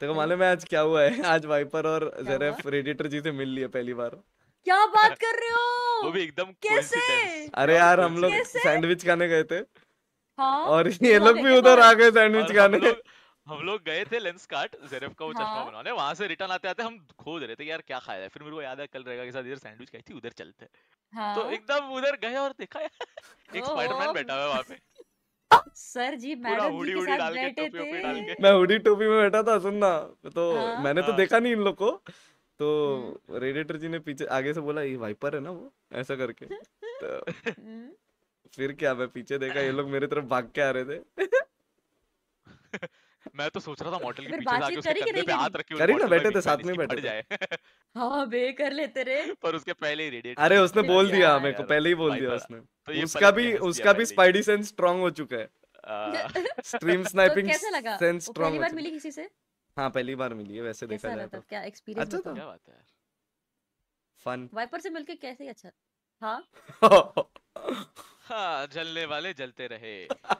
तेरे को हाँ। मालूम है आज क्या हुआ है आज वाइपर और जेरेफ रेडिएटर जी से मिल लिए पहली बार क्या बात कर रहे हो वो भी एकदम कैसे अरे यार हम लोग सैंडविच खाने गए थे हाँ? और ये लोग भी उधर आ गए सैंडविच खाने हम लोग गए थे लेंस काट जेरेफ का वो हाँ? चश्मा बनाने वहां से रिटर्न आते आते हम खोज रहे थे यार क्या खाया है फिर मेरे को याद है कल रहेगा के साथ इधर सैंडविच खाई थी उधर चलते हाँ? तो एकदम उधर गए और देखा यार एक स्पाइडरमैन बैठा हुआ है वहां पे सर जी मैडम जी के साथ बैठे थे मैं हुडी टोपी में बैठा था सुनना तो हाँ? मैंने तो हाँ। देखा नहीं इन लोग को तो रेडिएटर हम्म। जी ने पीछे आगे से बोला ये वाइपर है ना वो ऐसा करके तो हम्म। फिर क्या मैं पीछे देखा ये लोग मेरे तरफ भाग के आ रहे थे मैं तो सोच रहा था मॉडल के पीछे जाके उसके कंधे पे हाथ रखे करी ना बैठे थे साथ में बैठे जाए हाँ बे कर लेते रे पर उसके पहले ही रेडिएट अरे उसने बोल दिया हमें को पहले ही बोल दिया उसने तो उसका भी उसका भी स्पाइडी सेंस स्ट्रांग हो चुका है स्ट्रीम तो स्नाइपिंग सेंस स्ट्रांग पहली बार मिली किसी से हाँ पहली बार मिली है वैसे देखा जाए तो।, तो क्या एक्सपीरियंस अच्छा क्या बात है फन वाइपर से मिलके कैसे अच्छा हाँ हाँ जलने वाले जलते रहे